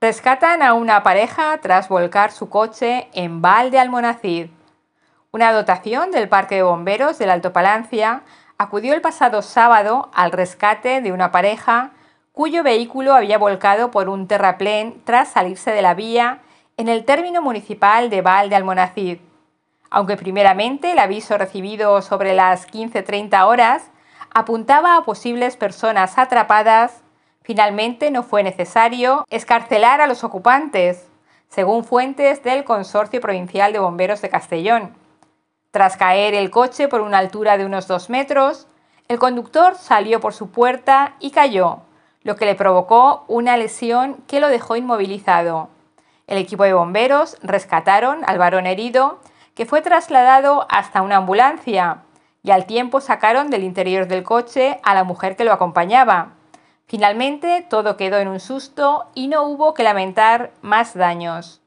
Rescatan a una pareja tras volcar su coche en de Almonacid. Una dotación del Parque de Bomberos del Alto Palancia acudió el pasado sábado al rescate de una pareja cuyo vehículo había volcado por un terraplén tras salirse de la vía en el término municipal de Val de Almonacid. Aunque primeramente el aviso recibido sobre las 15.30 horas apuntaba a posibles personas atrapadas, Finalmente, no fue necesario escarcelar a los ocupantes, según fuentes del Consorcio Provincial de Bomberos de Castellón. Tras caer el coche por una altura de unos dos metros, el conductor salió por su puerta y cayó, lo que le provocó una lesión que lo dejó inmovilizado. El equipo de bomberos rescataron al varón herido, que fue trasladado hasta una ambulancia, y al tiempo sacaron del interior del coche a la mujer que lo acompañaba. Finalmente, todo quedó en un susto y no hubo que lamentar más daños.